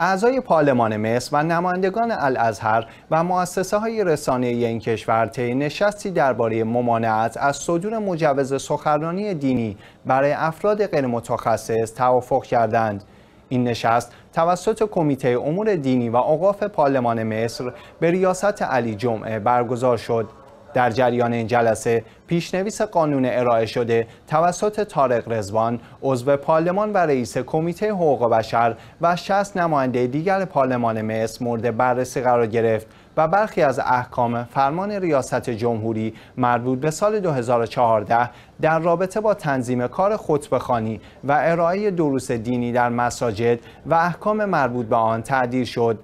اعضای پارلمان مصر و نمایندگان الازهر و مؤسسه های رسانه این کشور طی نشستی درباره ممانعت از صدور مجوز سخنرانی دینی برای افراد متخصص توافق کردند این نشست توسط کمیته امور دینی و اوقاف پارلمان مصر به ریاست علی جمعه برگزار شد در جریان این جلسه پیشنویس قانون ارائه شده توسط تارق رزوان عضو پارلمان و رئیس کمیته حقوق بشر و 60 نماینده دیگر پارلمان مصر مورد بررسی قرار گرفت و برخی از احکام فرمان ریاست جمهوری مربوط به سال 2014 در رابطه با تنظیم کار خطبخانی و ارائه دروس دینی در مساجد و احکام مربوط به آن تعدیل شد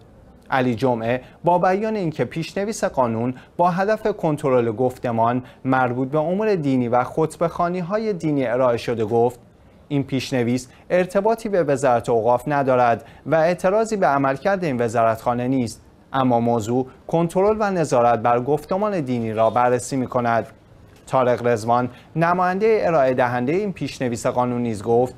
علی جمعه با بیان اینکه پیشنویس قانون با هدف کنترل گفتمان مربوط به امور دینی و خطبه های دینی ارائه شده گفت این پیشنویس ارتباطی به وزارت اوقاف ندارد و اعتراضی به عملکرد این وزارتخانه نیست اما موضوع کنترل و نظارت بر گفتمان دینی را بررسی می کند. تارق رزوان نماینده ارائه دهنده این پیشنویس قانون نیز گفت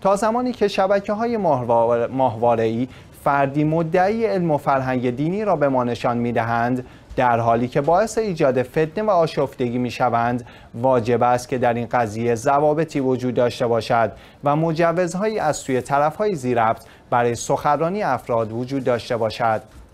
تا زمانی که شبکه های ماهواره‌ای فردی مدعی علم و فرهنگ دینی را به ما نشان میدهند در حالی که باعث ایجاد فتنه و آشفتگی می شوند واجب است که در این قضیه ضوابطی وجود داشته باشد و مجوزهایی از سوی طرفهای زیربط برای سخنرانی افراد وجود داشته باشد